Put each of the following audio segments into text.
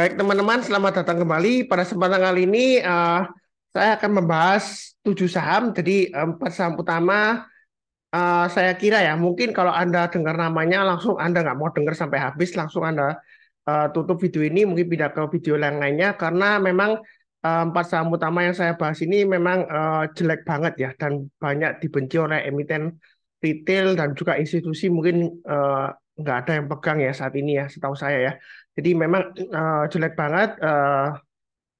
Baik teman-teman, selamat datang kembali. Pada kesempatan kali ini uh, saya akan membahas tujuh saham. Jadi empat saham utama uh, saya kira ya mungkin kalau anda dengar namanya langsung anda nggak mau dengar sampai habis langsung anda uh, tutup video ini mungkin pindah ke video yang lainnya karena memang uh, empat saham utama yang saya bahas ini memang uh, jelek banget ya dan banyak dibenci oleh emiten retail dan juga institusi mungkin uh, nggak ada yang pegang ya saat ini ya setahu saya ya. Jadi memang uh, jelek banget. Uh,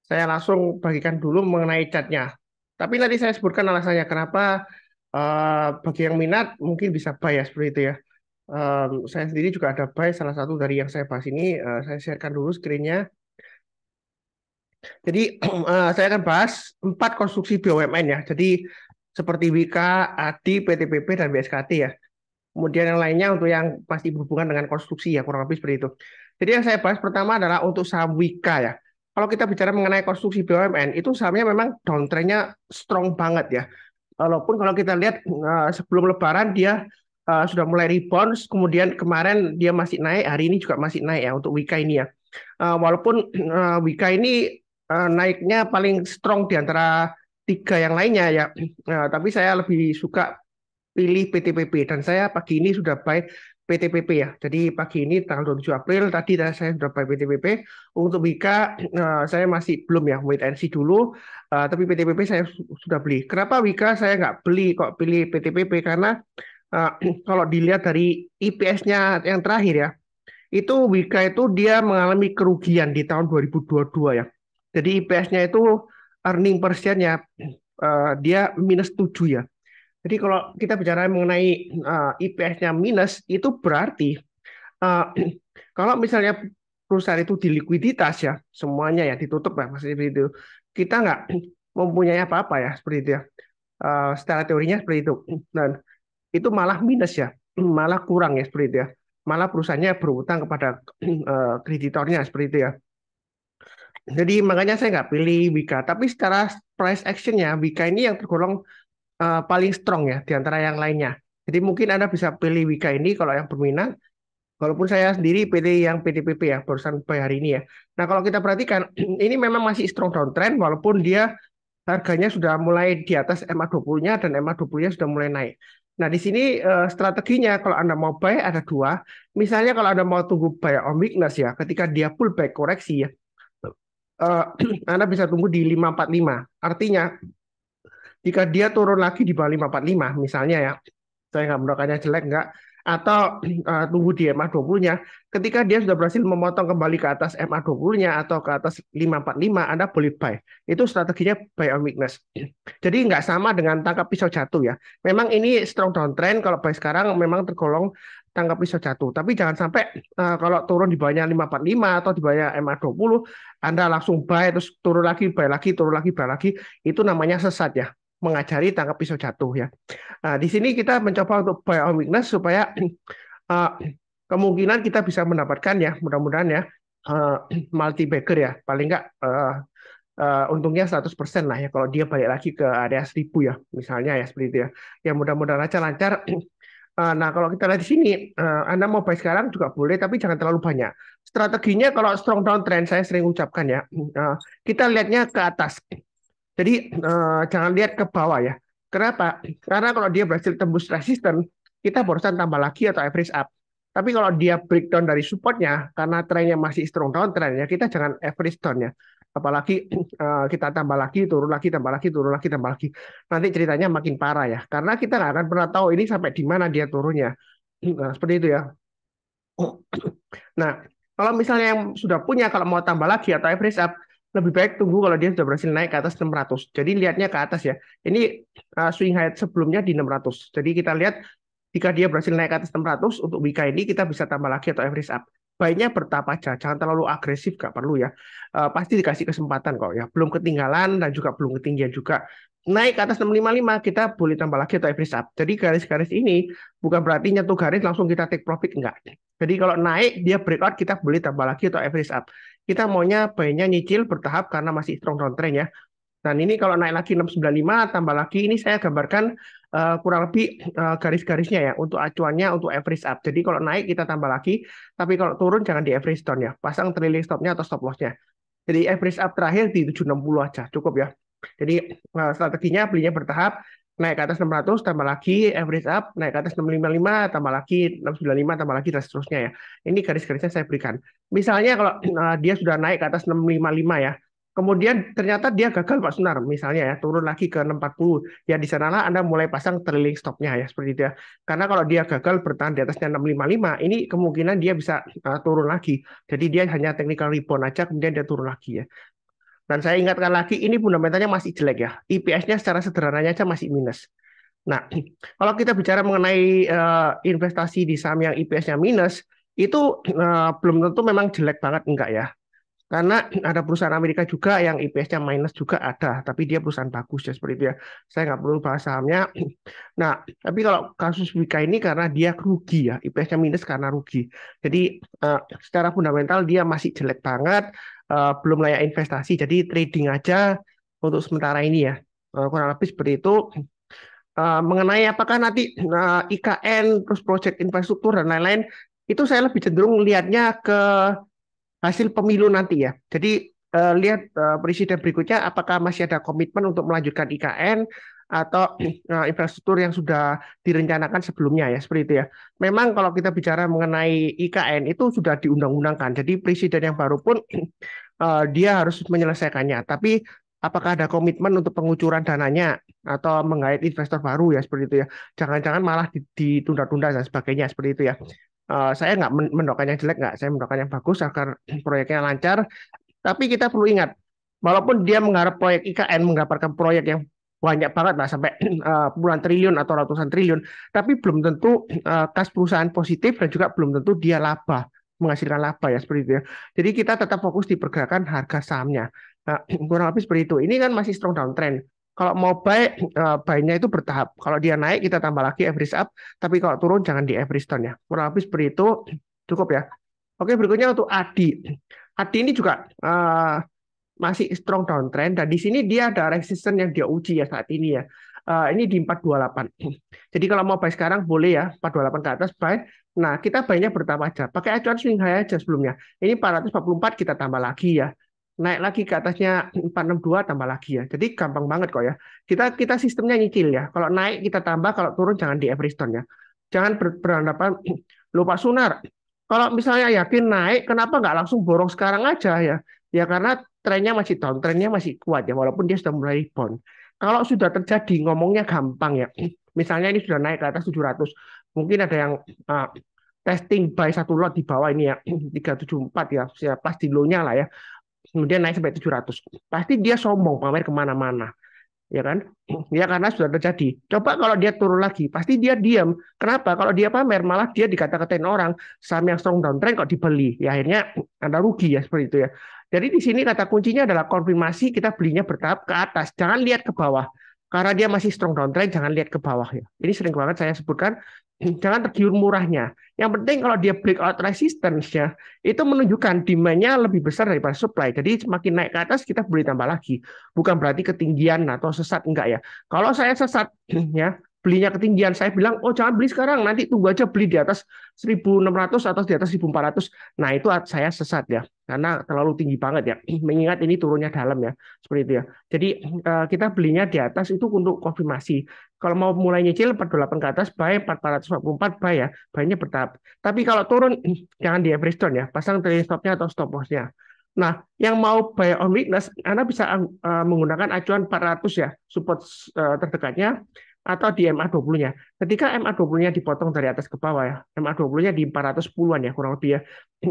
saya langsung bagikan dulu mengenai catnya. Tapi nanti saya sebutkan alasannya kenapa uh, bagi yang minat mungkin bisa buy ya seperti itu ya. Um, saya sendiri juga ada buy salah satu dari yang saya bahas ini. Uh, saya sharekan dulu screennya. Jadi uh, saya akan bahas empat konstruksi BUMN ya. Jadi seperti Wika, ADI, PTPP, dan BSKT ya. Kemudian yang lainnya untuk yang pasti berhubungan dengan konstruksi ya kurang lebih seperti itu. Jadi yang saya bahas pertama adalah untuk saham Wika ya. Kalau kita bicara mengenai konstruksi BUMN, itu sahamnya memang downtrendnya strong banget ya. Walaupun kalau kita lihat eh, sebelum Lebaran dia eh, sudah mulai rebound, kemudian kemarin dia masih naik, hari ini juga masih naik ya untuk Wika ini ya. Eh, walaupun Wika ini naiknya paling strong di antara tiga yang lainnya ya. tapi saya lebih suka pilih PTPP dan saya pagi ini sudah buy PTPP ya. Jadi pagi ini tanggal 27 April tadi saya sudah by PTPP. Untuk Wika eh, saya masih belum ya wait and see dulu. Eh, tapi PTPP saya sudah beli. Kenapa Wika saya nggak beli kok pilih PTPP karena eh, kalau dilihat dari IPS-nya yang terakhir ya itu Wika itu dia mengalami kerugian di tahun 2022 ya. Jadi IPS-nya itu earning persennya dia minus 7 ya. Jadi kalau kita bicara mengenai uh, eh, IPS-nya minus, itu berarti uh, kalau misalnya perusahaan itu dilikuiditas ya, semuanya ya ditutup ya, maksudnya itu. Kita nggak mempunyai apa-apa ya seperti itu ya. Uh, secara teorinya seperti itu. Dan itu malah minus ya, malah kurang ya seperti itu ya. Malah perusahaannya berutang kepada uh, kreditornya seperti itu ya. Jadi makanya saya nggak pilih Wika. Tapi secara price action-nya, Wika ini yang tergolong uh, paling strong ya di antara yang lainnya. Jadi mungkin Anda bisa pilih Wika ini kalau yang berminat. Walaupun saya sendiri pilih yang PDPP ya, barusan sampai hari ini ya. Nah kalau kita perhatikan, ini memang masih strong downtrend walaupun dia harganya sudah mulai di atas MA20-nya dan MA20-nya sudah mulai naik. Nah, di sini uh, strateginya kalau Anda mau buy ada dua. Misalnya kalau Anda mau tunggu buy on weakness ya, ketika dia pullback koreksi ya, eh, Anda bisa tunggu di 545. Artinya jika dia turun lagi di bawah 545 misalnya ya, saya nggak mendorongkannya jelek nggak, atau uh, tunggu di MA 20-nya. Ketika dia sudah berhasil memotong kembali ke atas MA 20-nya atau ke atas 545, Anda boleh buy. Itu strateginya buy on weakness. Jadi nggak sama dengan tangkap pisau jatuh ya. Memang ini strong downtrend kalau buy sekarang memang tergolong tangkap pisau jatuh. Tapi jangan sampai uh, kalau turun di bawahnya 545 atau di bawahnya MA 20, Anda langsung buy terus turun lagi, buy lagi, turun lagi, buy lagi. Itu namanya sesat ya mengajari tangkap pisau jatuh ya. Nah, di sini kita mencoba untuk buy on weakness supaya uh, kemungkinan kita bisa mendapatkan ya, mudah-mudahan ya uh, multi backer ya, paling enggak uh, uh, untungnya 100% lah ya kalau dia balik lagi ke area 1000 ya, misalnya ya seperti itu ya. Ya mudah-mudahan aja lancar. Uh, nah, kalau kita lihat di sini, uh, Anda mau buy sekarang juga boleh, tapi jangan terlalu banyak. Strateginya kalau strong downtrend, saya sering ucapkan ya, uh, kita lihatnya ke atas jadi uh, jangan lihat ke bawah ya. Kenapa? Karena kalau dia berhasil tembus resisten, kita barusan tambah lagi atau average up. Tapi kalau dia breakdown dari supportnya, karena trennya masih strong downtrend ya, kita jangan average down ya. Apalagi uh, kita tambah lagi, turun lagi, tambah lagi, turun lagi, tambah lagi. Nanti ceritanya makin parah ya. Karena kita nggak akan pernah tahu ini sampai di mana dia turunnya. Nah, seperti itu ya. Nah, kalau misalnya yang sudah punya, kalau mau tambah lagi atau average up, lebih baik tunggu kalau dia sudah berhasil naik ke atas 600. Jadi lihatnya ke atas ya. Ini uh, swing high sebelumnya di 600. Jadi kita lihat jika dia berhasil naik ke atas 600 untuk WIKA ini kita bisa tambah lagi atau average up. Baiknya bertahap aja, jangan terlalu agresif, nggak perlu ya. Uh, pasti dikasih kesempatan kok ya. Belum ketinggalan dan juga belum ketinggian juga. Naik ke atas 655 kita boleh tambah lagi atau average up. Jadi garis-garis ini bukan berarti nyentuh garis langsung kita take profit enggak. Jadi kalau naik dia breakout kita boleh tambah lagi atau average up kita maunya buy-nya nyicil bertahap karena masih strong downtrend ya. Dan ini kalau naik lagi 695 tambah lagi ini saya gambarkan uh, kurang lebih uh, garis-garisnya ya untuk acuannya untuk average up. Jadi kalau naik kita tambah lagi, tapi kalau turun jangan di average down ya. Pasang trailing stopnya atau stop lossnya. Jadi average up terakhir di 760 aja cukup ya. Jadi uh, strateginya belinya bertahap naik ke atas 600 tambah lagi average up naik ke atas 655 tambah lagi 695 tambah lagi dan seterusnya ya ini garis-garisnya saya berikan misalnya kalau uh, dia sudah naik ke atas 655 ya kemudian ternyata dia gagal Pak Sunar misalnya ya turun lagi ke 640 ya di sanalah Anda mulai pasang trailing stopnya ya seperti itu ya karena kalau dia gagal bertahan di atasnya 655 ini kemungkinan dia bisa uh, turun lagi jadi dia hanya technical rebound aja kemudian dia turun lagi ya dan saya ingatkan lagi, ini fundamentalnya masih jelek ya. IPS-nya secara sederhananya aja masih minus. Nah, kalau kita bicara mengenai uh, investasi di saham yang IPS-nya minus, itu uh, belum tentu memang jelek banget enggak ya. Karena ada perusahaan Amerika juga yang IPS-nya minus juga ada, tapi dia perusahaan bagus ya seperti itu ya. Saya nggak perlu bahas sahamnya. Nah, tapi kalau kasus Wika ini karena dia rugi ya, IPS-nya minus karena rugi. Jadi uh, secara fundamental dia masih jelek banget, uh, belum layak investasi. Jadi trading aja untuk sementara ini ya. Uh, kurang lebih seperti itu. Uh, mengenai apakah nanti uh, IKN terus proyek infrastruktur dan lain-lain itu saya lebih cenderung lihatnya ke hasil pemilu nanti ya. Jadi eh, lihat eh, presiden berikutnya apakah masih ada komitmen untuk melanjutkan IKN atau iya. eh, infrastruktur yang sudah direncanakan sebelumnya ya seperti itu ya. Memang kalau kita bicara mengenai IKN itu sudah diundang-undangkan. Jadi presiden yang baru pun eh, dia harus menyelesaikannya. Tapi apakah ada komitmen untuk pengucuran dananya atau mengait investor baru ya seperti itu ya. Jangan-jangan malah ditunda-tunda dan sebagainya seperti itu ya. Eh, saya nggak mendoakan yang jelek nggak, saya mendoakan yang bagus agar proyeknya lancar. Tapi kita perlu ingat, walaupun dia mengharap proyek IKN menggambarkan proyek yang banyak banget lah sampai uh, puluhan triliun atau ratusan triliun, tapi belum tentu uh, kas perusahaan positif dan juga belum tentu dia laba menghasilkan laba ya seperti itu ya. Jadi kita tetap fokus di pergerakan harga sahamnya. Nah, kurang lebih seperti itu. Ini kan masih strong downtrend. Kalau mau buy, uh, buy-nya itu bertahap. Kalau dia naik, kita tambah lagi average up. Tapi kalau turun, jangan di average down ya. Kurang lebih seperti itu. Cukup ya. Oke, berikutnya untuk Adi. Adi ini juga uh, masih strong downtrend dan di sini dia ada resistance yang dia uji ya saat ini ya. Uh, ini di 428. Jadi kalau mau buy sekarang boleh ya 428 ke atas buy. Nah, kita buy-nya bertambah aja. Pakai acuan swing high aja sebelumnya. Ini 444 kita tambah lagi ya naik lagi ke atasnya 462 tambah lagi ya. Jadi gampang banget kok ya. Kita kita sistemnya nyicil ya. Kalau naik kita tambah, kalau turun jangan di average ya. Jangan ber beranggapan lupa sunar. Kalau misalnya yakin naik, kenapa nggak langsung borong sekarang aja ya? Ya karena trennya masih down, trennya masih kuat ya, walaupun dia sudah mulai rebound. Kalau sudah terjadi, ngomongnya gampang ya. Misalnya ini sudah naik ke atas 700, mungkin ada yang uh, testing buy satu lot di bawah ini ya, 374 ya, pas di low-nya lah ya kemudian naik sampai 700 pasti dia sombong pamer kemana-mana ya kan ya karena sudah terjadi coba kalau dia turun lagi pasti dia diam kenapa kalau dia pamer malah dia dikata-katain orang saham yang strong downtrend kok dibeli ya akhirnya anda rugi ya seperti itu ya jadi di sini kata kuncinya adalah konfirmasi kita belinya bertahap ke atas jangan lihat ke bawah karena dia masih strong downtrend jangan lihat ke bawah ya ini sering banget saya sebutkan jangan tergiur murahnya. Yang penting kalau dia breakout resistance-nya, itu menunjukkan demand-nya lebih besar daripada supply. Jadi semakin naik ke atas, kita beli tambah lagi. Bukan berarti ketinggian atau sesat, enggak ya. Kalau saya sesat, ya belinya ketinggian, saya bilang, oh jangan beli sekarang, nanti tunggu aja beli di atas 1.600 atau di atas 1.400. Nah itu saya sesat ya karena terlalu tinggi banget ya. Mengingat ini turunnya dalam ya, seperti itu ya. Jadi eh, kita belinya di atas itu untuk konfirmasi. Kalau mau mulai nyicil 48 ke atas buy 444 buy ya, buynya bertahap. Tapi kalau turun jangan di average down ya, pasang trailing stopnya atau stop lossnya. Nah, yang mau buy on weakness, Anda bisa eh, menggunakan acuan 400 ya, support eh, terdekatnya atau di MA20-nya. Ketika MA20-nya dipotong dari atas ke bawah ya, MA20-nya di 410-an ya kurang lebih ya.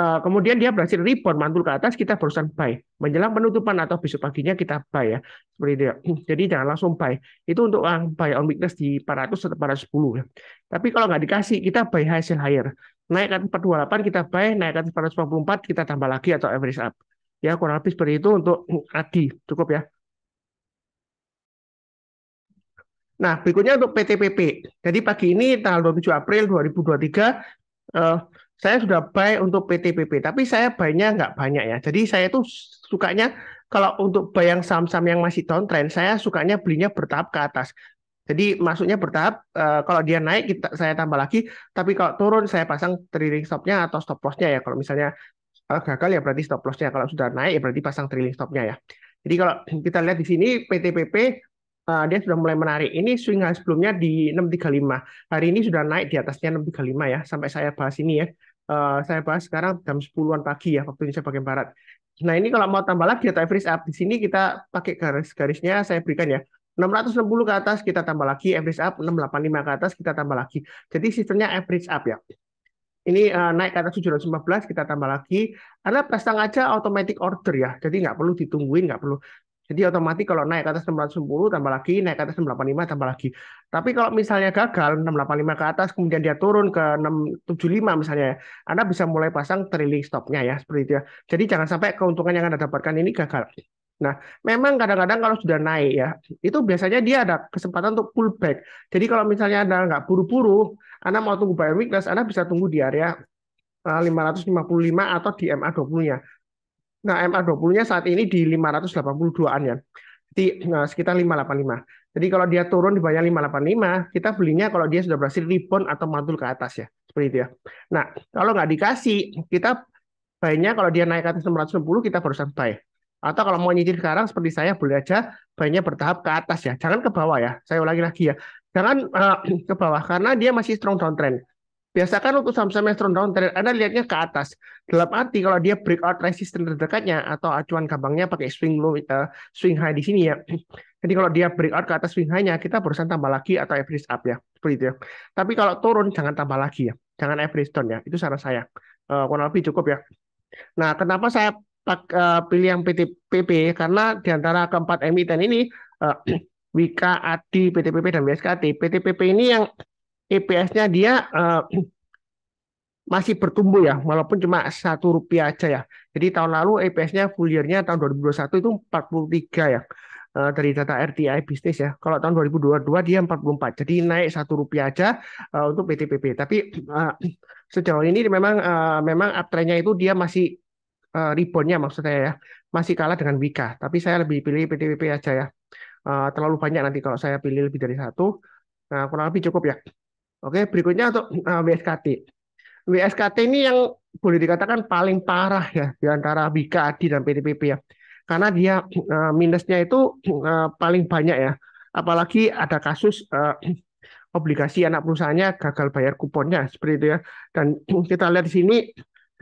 Eh, kemudian dia berhasil rebound mantul ke atas, kita barusan buy. Menjelang penutupan atau besok paginya kita buy ya. Seperti itu ya. Jadi jangan langsung buy. Itu untuk buy on weakness di 400 atau 410 ya. Tapi kalau nggak dikasih, kita buy hasil higher. Naik ke 428 kita buy, naik ke 444 kita tambah lagi atau average up. Ya kurang lebih seperti itu untuk adi cukup ya. Nah, berikutnya untuk PTPP. Jadi pagi ini tanggal 27 April 2023 eh, saya sudah buy untuk PTPP, tapi saya buy-nya nggak banyak ya. Jadi saya itu sukanya kalau untuk buy yang saham-saham yang masih downtrend, saya sukanya belinya bertahap ke atas. Jadi masuknya bertahap. Eh, kalau dia naik kita saya tambah lagi, tapi kalau turun saya pasang trailing stop-nya atau stop loss-nya ya. Kalau misalnya kalau eh, gagal ya berarti stop loss-nya. Kalau sudah naik ya berarti pasang trailing stop-nya ya. Jadi kalau kita lihat di sini PTPP uh, dia sudah mulai menarik. Ini swing high sebelumnya di 635. Hari ini sudah naik di atasnya 635 ya, sampai saya bahas ini ya. Uh, saya bahas sekarang jam 10-an pagi ya, waktu Indonesia bagian Barat. Nah ini kalau mau tambah lagi atau average up, di sini kita pakai garis-garisnya, saya berikan ya. 660 ke atas kita tambah lagi, average up 685 ke atas kita tambah lagi. Jadi sistemnya average up ya. Ini uh, naik ke atas 715 kita tambah lagi. Anda pasang aja automatic order ya. Jadi nggak perlu ditungguin, nggak perlu. Jadi otomatis kalau naik ke atas 610 tambah lagi, naik ke atas 685 tambah lagi. Tapi kalau misalnya gagal 685 ke atas kemudian dia turun ke 675 misalnya, ya, Anda bisa mulai pasang trailing stopnya ya seperti itu ya. Jadi jangan sampai keuntungan yang Anda dapatkan ini gagal. Nah, memang kadang-kadang kalau sudah naik ya, itu biasanya dia ada kesempatan untuk pullback. Jadi kalau misalnya Anda nggak buru-buru, Anda mau tunggu buy weakness, Anda bisa tunggu di area 555 eh, atau di MA 20-nya. Nah, MA20-nya saat ini di 582-an ya. di nah, sekitar 585. Jadi kalau dia turun di banyak 585, kita belinya kalau dia sudah berhasil rebound atau mantul ke atas ya. Seperti itu ya. Nah, kalau nggak dikasih, kita baiknya kalau dia naik ke atas 660, kita baru standby. Atau kalau mau nyicil sekarang, seperti saya, boleh aja banyak bertahap ke atas ya. Jangan ke bawah ya. Saya ulangi lagi ya. Jangan uh, ke bawah, karena dia masih strong downtrend. Biasakan untuk saham-saham yang strong downtrend, Anda lihatnya ke atas. Dalam arti kalau dia breakout resistance terdekatnya atau acuan gampangnya pakai swing low, uh, swing high di sini ya. Jadi kalau dia breakout ke atas swing high-nya, kita barusan tambah lagi atau average up ya, seperti itu ya. Tapi kalau turun jangan tambah lagi ya, jangan average down ya. Itu saran saya. Uh, kurang lebih cukup ya. Nah, kenapa saya uh, pilih yang PTPP? Karena di antara keempat emiten ini, uh, Wika, Adi, PTPP, dan BSKT, PTPP ini yang EPS-nya dia uh, masih bertumbuh ya, walaupun cuma satu rupiah aja ya. Jadi tahun lalu EPS-nya full year-nya tahun 2021 itu 43 ya uh, dari data RTI bisnis ya. Kalau tahun 2022 dia 44. Jadi naik satu rupiah aja uh, untuk PTPP. Tapi uh, sejauh ini memang uh, memang uptrend-nya itu dia masih uh, rebound-nya maksud saya ya masih kalah dengan Wika. Tapi saya lebih pilih PTPP aja ya. Uh, terlalu banyak nanti kalau saya pilih lebih dari satu. Nah, kurang lebih cukup ya. Oke, berikutnya untuk eh, WSKT. WSKT ini yang boleh dikatakan paling parah ya di antara Bika, Adi dan PTPP ya. Karena dia eh, minusnya itu eh, paling banyak ya. Apalagi ada kasus obligasi anak perusahaannya gagal bayar kuponnya seperti itu ya. Dan kita lihat di sini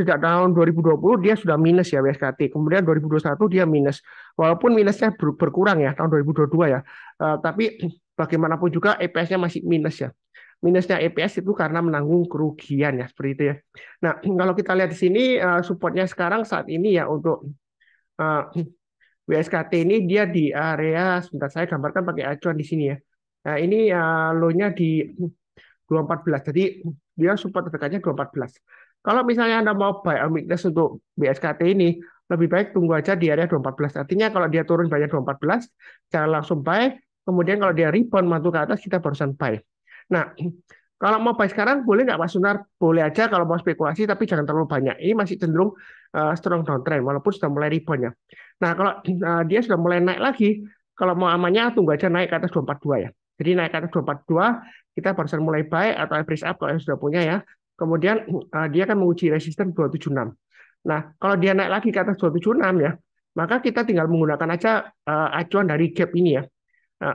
sejak tahun 2020 dia sudah minus ya WSKT. Kemudian 2021 dia minus. Walaupun minusnya berkurang ya tahun 2022 ya. tapi bagaimanapun juga EPS-nya masih minus ya minusnya EPS itu karena menanggung kerugian ya seperti itu ya. Nah kalau kita lihat di sini eh, supportnya sekarang saat ini ya untuk BSKT eh, WSKT ini dia di area sebentar saya gambarkan pakai acuan di sini ya. Nah ini eh, low-nya di 214 jadi dia support terdekatnya 214. Kalau misalnya Anda mau buy on weakness untuk BSKT ini, lebih baik tunggu aja di area 214. Artinya kalau dia turun banyak 214, jangan langsung buy. Kemudian kalau dia rebound mantu ke atas, kita barusan buy. Nah, kalau mau buy sekarang boleh nggak Pak Sunar? Boleh aja kalau mau spekulasi, tapi jangan terlalu banyak. Ini masih cenderung uh, strong downtrend, walaupun sudah mulai rebound ya. Nah, kalau uh, dia sudah mulai naik lagi, kalau mau amannya tunggu aja naik ke atas 242 ya. Jadi naik ke atas 242, kita barusan mulai buy atau average up kalau yang sudah punya ya. Kemudian uh, dia akan menguji resisten 276. Nah, kalau dia naik lagi ke atas 276 ya, maka kita tinggal menggunakan aja uh, acuan dari gap ini ya. Nah,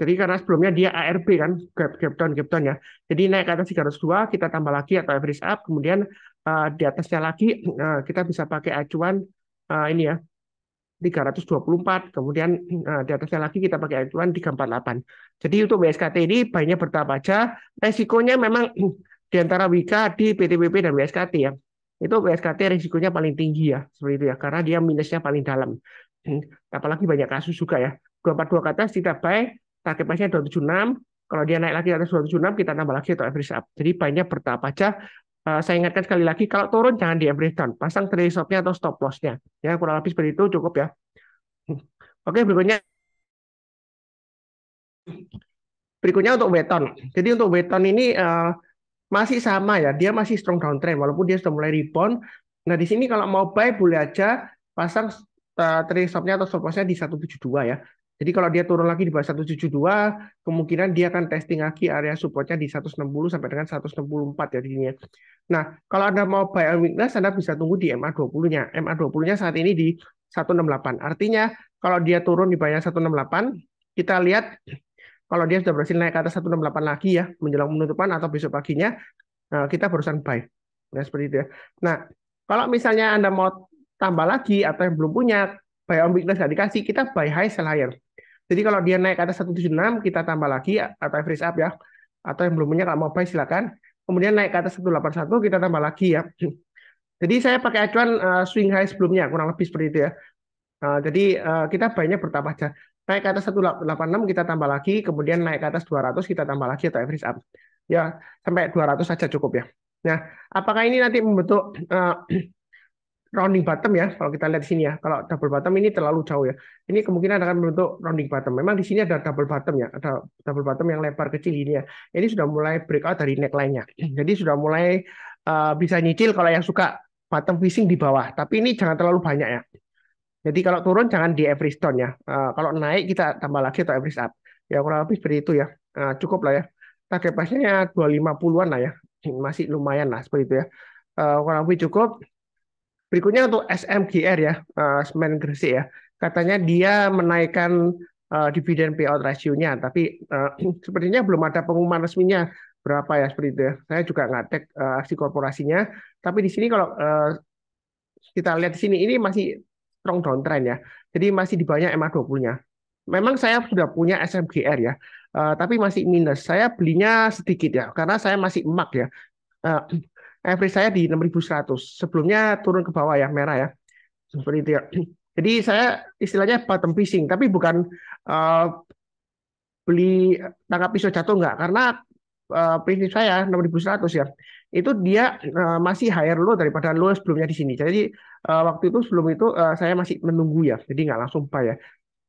jadi karena sebelumnya dia ARB kan, gap, gap down, gap down ya. Jadi naik ke atas 302, kita tambah lagi atau average up, kemudian uh, di atasnya lagi uh, kita bisa pakai acuan uh, eh, ini ya, 324, kemudian uh, di atasnya lagi kita pakai acuan 348. Jadi untuk BSKT ini banyak bertahap aja, resikonya memang di antara WIKA, di PTPP dan BSKT ya. Itu BSKT resikonya paling tinggi ya, seperti itu ya, karena dia minusnya paling dalam. Hmm, apalagi banyak kasus juga ya 242 ke atas tidak baik, target price-nya 276. Kalau dia naik lagi ke atas 276, kita tambah lagi atau average up. Jadi banyak bertahap aja. Eh, saya ingatkan sekali lagi, kalau turun jangan di average down. Pasang trailing stop-nya atau stop loss-nya. Ya, kurang lebih seperti itu cukup ya. Oke, berikutnya. Berikutnya untuk weton. Jadi untuk weton ini uh, masih sama ya, dia masih strong downtrend walaupun dia sudah mulai rebound. Nah, di sini kalau mau buy boleh aja pasang uh, stop-nya atau stop lossnya di 172 ya. Jadi kalau dia turun lagi di bawah 172, kemungkinan dia akan testing lagi area supportnya di 160 sampai dengan 164 ya dirinya. Nah, kalau Anda mau buy on weakness, Anda bisa tunggu di MA20-nya. MA20-nya saat ini di 168. Artinya kalau dia turun di bawah 168, kita lihat kalau dia sudah berhasil naik ke atas 168 lagi ya, menjelang penutupan atau besok paginya, eh, kita barusan buy. Nah, seperti itu ya. Nah, kalau misalnya Anda mau tambah lagi atau yang belum punya, buy on weakness nggak dikasih, kita buy high, sell higher. Jadi kalau dia naik ke atas 176 kita tambah lagi atau average up ya. Atau yang belum punya kalau mau buy silakan. Kemudian naik ke atas 181 kita tambah lagi ya. Jadi saya pakai acuan eh, swing high sebelumnya kurang lebih seperti itu ya. Eh, jadi eh, kita kita banyak bertambah aja. Naik ke atas 186 kita tambah lagi, kemudian naik ke atas 200 kita tambah lagi atau average up. Ya, sampai 200 saja cukup ya. Nah, apakah ini nanti membentuk uh, rounding bottom ya, kalau kita lihat di sini ya, kalau double bottom ini terlalu jauh ya. Ini kemungkinan akan membentuk rounding bottom. Memang di sini ada double bottom ya, ada double bottom yang lebar kecil ini ya. Ini sudah mulai breakout dari neckline-nya. Jadi sudah mulai uh, bisa nyicil kalau yang suka bottom fishing di bawah. Tapi ini jangan terlalu banyak ya. Jadi kalau turun jangan di every stone ya. Uh, kalau naik kita tambah lagi atau every up. Ya kurang lebih seperti itu ya. Uh, cukup lah ya. Target price-nya 250-an lah ya. Masih lumayan lah seperti itu ya. Uh, kurang lebih cukup. Berikutnya untuk SMGR ya, uh, Semen Gresik ya. Katanya dia menaikkan uh, eh, dividen payout ratio-nya, tapi uh, sepertinya belum ada pengumuman resminya berapa ya seperti itu. Ya. Saya juga ngatek uh, aksi korporasinya, tapi di sini kalau uh, kita lihat di sini ini masih strong downtrend ya. Jadi masih di banyak MA 20-nya. Memang saya sudah punya SMGR ya, uh, tapi masih minus. Saya belinya sedikit ya, karena saya masih emak ya. Uh, average saya di 6100. Sebelumnya turun ke bawah ya merah ya. Seperti itu ya. Jadi saya istilahnya bottom fishing tapi bukan uh, beli tangkap pisau jatuh enggak karena uh, prinsip saya 6100 ya. Itu dia uh, masih higher low daripada low sebelumnya di sini. Jadi uh, waktu itu sebelum itu uh, saya masih menunggu ya. Jadi nggak langsung buy ya.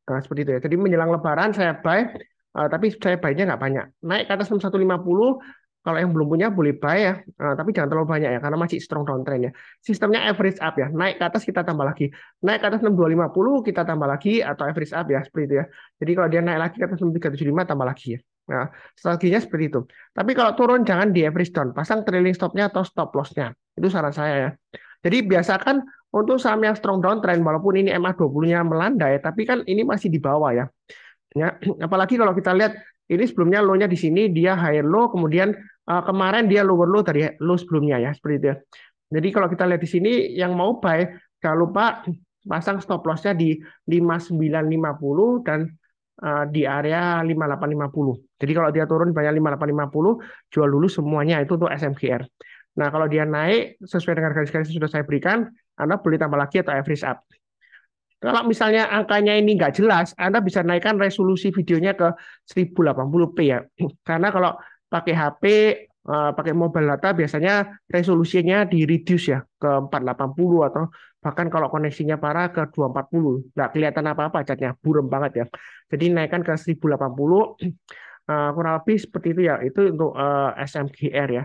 Nah, seperti itu ya. Jadi menjelang lebaran saya buy, uh, tapi saya bayarnya nggak banyak. Naik ke atas 6150, kalau yang belum punya boleh buy ya, nah, tapi jangan terlalu banyak ya karena masih strong downtrend ya. Sistemnya average up ya, naik ke atas kita tambah lagi, naik ke atas 6250 kita tambah lagi atau average up ya seperti itu ya. Jadi kalau dia naik lagi ke atas 6375 tambah lagi ya. Nah, strateginya seperti itu. Tapi kalau turun jangan di average down, pasang trailing stopnya atau stop lossnya. Itu saran saya ya. Jadi biasakan untuk saham yang strong downtrend, walaupun ini MA 20-nya melandai, ya, tapi kan ini masih di bawah ya. ya. Apalagi kalau kita lihat ini sebelumnya low-nya di sini dia higher low, kemudian uh, kemarin dia lower low dari low sebelumnya ya, seperti itu. Ya. Jadi kalau kita lihat di sini yang mau buy jangan lupa pasang stop loss-nya di 5950 dan uh, di area 5850. Jadi kalau dia turun banyak 5850, jual dulu semuanya itu untuk SMGR. Nah, kalau dia naik sesuai dengan garis-garis yang sudah saya berikan, Anda beli tambah lagi atau average up. Kalau misalnya angkanya ini nggak jelas, Anda bisa naikkan resolusi videonya ke 1080p ya. Karena kalau pakai HP, eh, pakai mobile data biasanya resolusinya di reduce ya ke 480 atau bahkan kalau koneksinya parah ke 240. Nggak kelihatan apa-apa catnya, burem banget ya. Jadi naikkan ke 1080 eh, kurang lebih seperti itu ya. Itu untuk eh, SMGR ya.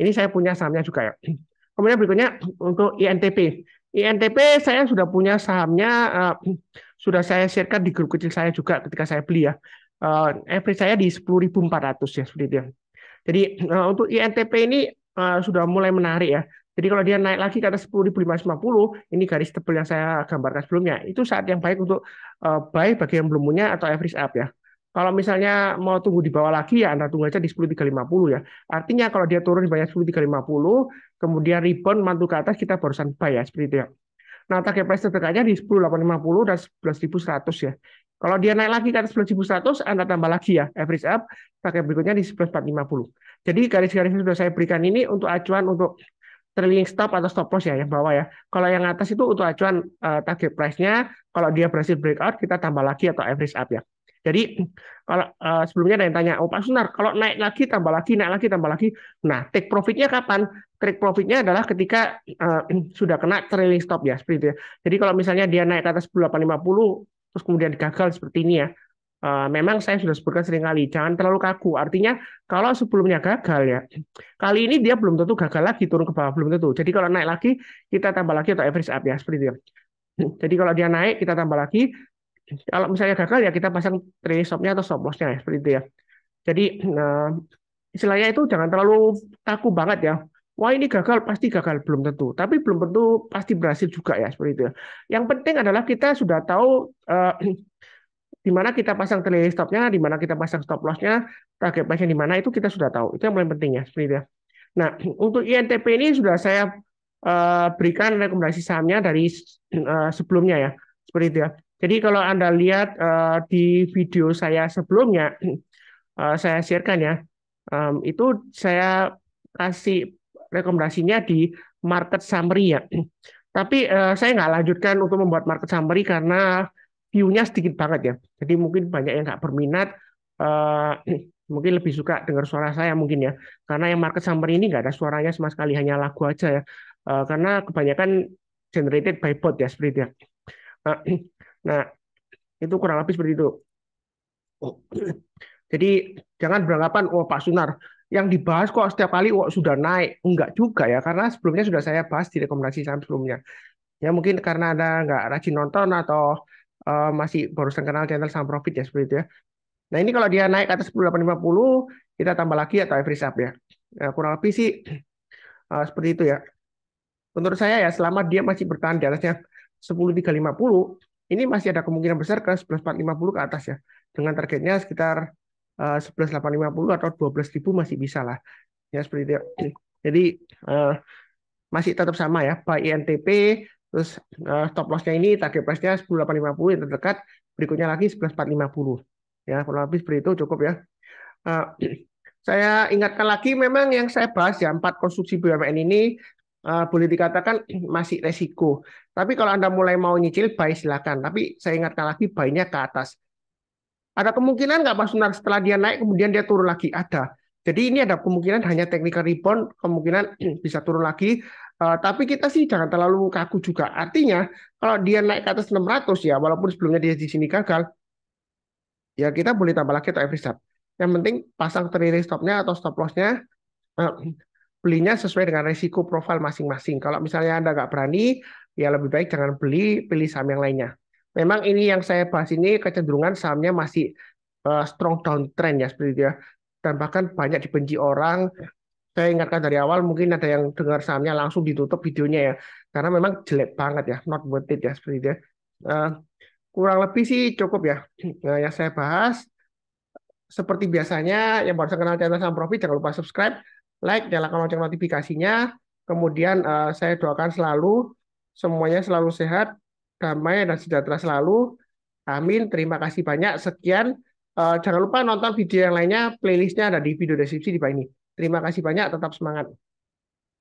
ini saya punya sahamnya juga ya. Kemudian berikutnya untuk INTP. INTP saya sudah punya sahamnya, uh, sudah saya sharekan di grup kecil saya juga ketika saya beli ya. Uh, average saya di 10.400 ya seperti itu. Ya. Jadi uh, untuk INTP ini uh, sudah mulai menarik ya. Jadi kalau dia naik lagi ke atas 10.550, ini garis tebal yang saya gambarkan sebelumnya, itu saat yang baik untuk uh, buy bagi yang belum punya atau average up ya. Kalau misalnya mau tunggu di bawah lagi ya Anda tunggu aja di 10350 ya. Artinya kalau dia turun di banyak 10350, kemudian rebound mantul ke atas kita barusan buy ya seperti itu ya. Nah, target price terdekatnya di 10850 dan 11.100 ya. Kalau dia naik lagi ke atas 11.100, Anda tambah lagi ya, average up, target berikutnya di 11.450. Jadi garis-garis yang sudah saya berikan ini untuk acuan untuk trailing stop atau stop loss ya yang bawah ya. Kalau yang atas itu untuk acuan eh, target price-nya, kalau dia berhasil breakout kita tambah lagi atau average up ya. Jadi kalau uh, sebelumnya ada yang tanya, oh Pak Sunar, kalau naik lagi tambah lagi, naik lagi tambah lagi, nah take profitnya kapan? Take profitnya adalah ketika uh, sudah kena trailing stop ya, seperti itu ya. Jadi kalau misalnya dia naik ke atas 1850, terus kemudian gagal seperti ini ya, Uh, memang saya sudah sebutkan sering kali, jangan terlalu kaku. Artinya kalau sebelumnya gagal ya, kali ini dia belum tentu gagal lagi turun ke bawah belum tentu. Jadi kalau naik lagi kita tambah lagi atau average up ya seperti itu. Ya. Jadi kalau dia naik kita tambah lagi, kalau misalnya gagal ya kita pasang trailing stopnya atau stop lossnya ya, seperti itu ya. Jadi nah, istilahnya itu jangan terlalu takut banget ya. Wah ini gagal pasti gagal belum tentu, tapi belum tentu pasti berhasil juga ya seperti itu. Ya. Yang penting adalah kita sudah tahu eh, di mana kita pasang trailing stopnya, di mana kita pasang stop lossnya, target price di mana itu kita sudah tahu. Itu yang paling penting ya seperti itu. Ya. Nah untuk INTP ini sudah saya eh, berikan rekomendasi sahamnya dari eh, sebelumnya ya seperti itu ya. Jadi kalau Anda lihat uh, di video saya sebelumnya, uh, saya sharekan ya, um, itu saya kasih rekomendasinya di market summary ya. Tapi uh, saya nggak lanjutkan untuk membuat market summary karena view-nya sedikit banget ya. Jadi mungkin banyak yang nggak berminat, uh, mungkin lebih suka dengar suara saya mungkin ya. Karena yang market summary ini nggak ada suaranya sama sekali, hanya lagu aja ya. Uh, karena kebanyakan generated by bot ya seperti itu ya. Uh, Nah, itu kurang lebih seperti itu. Oh. Jadi jangan beranggapan, oh Pak Sunar, yang dibahas kok setiap kali oh, sudah naik. Enggak juga ya, karena sebelumnya sudah saya bahas di rekomendasi saya sebelumnya. Ya mungkin karena ada nggak rajin nonton atau uh, masih barusan kenal channel sama profit ya seperti itu ya. Nah ini kalau dia naik atas 10850, kita tambah lagi atau every up ya. ya kurang lebih sih uh, seperti itu ya. Menurut saya ya selama dia masih bertahan di atasnya 10350, ini masih ada kemungkinan besar ke 11.450 ke atas ya. Dengan targetnya sekitar 11.850 eh, atau 12.000 masih bisa lah. Ya seperti itu. Jadi eh, masih tetap sama ya, buy INTP terus eh, stop lossnya ini target price-nya 10850 yang terdekat, berikutnya lagi 11450. Ya, kurang lebih seperti itu cukup ya. saya ingatkan lagi memang yang saya bahas ya empat konstruksi BUMN ini uh, boleh dikatakan masih resiko. Tapi kalau Anda mulai mau nyicil, buy silakan. Tapi saya ingatkan lagi, buy-nya ke atas. Ada kemungkinan nggak Pak Sunar setelah dia naik, kemudian dia turun lagi? Ada. Jadi ini ada kemungkinan hanya technical rebound, kemungkinan bisa turun lagi. Uh, tapi kita sih jangan terlalu kaku juga. Artinya kalau dia naik ke atas 600 ya, walaupun sebelumnya dia di sini gagal, ya kita boleh tambah lagi atau every step. Yang penting pasang trailing stopnya atau stop lossnya. Eh, belinya sesuai dengan risiko profil masing-masing. Kalau misalnya Anda nggak berani, ya lebih baik jangan beli, pilih saham yang lainnya. Memang ini yang saya bahas ini kecenderungan sahamnya masih uh, strong downtrend ya seperti itu ya. Dan bahkan banyak dibenci orang. Saya ingatkan dari awal mungkin ada yang dengar sahamnya langsung ditutup videonya ya. Karena memang jelek banget ya, not worth it ya seperti itu ya. Uh, kurang lebih sih cukup ya nah, yang saya bahas. Seperti biasanya yang baru kenal channel Saham Profit jangan lupa subscribe like, nyalakan lonceng notifikasinya. Kemudian uh, saya doakan selalu semuanya selalu sehat, damai dan sejahtera selalu. Amin. Terima kasih banyak. Sekian. Uh, jangan lupa nonton video yang lainnya. Playlistnya ada di video deskripsi di bawah ini. Terima kasih banyak. Tetap semangat.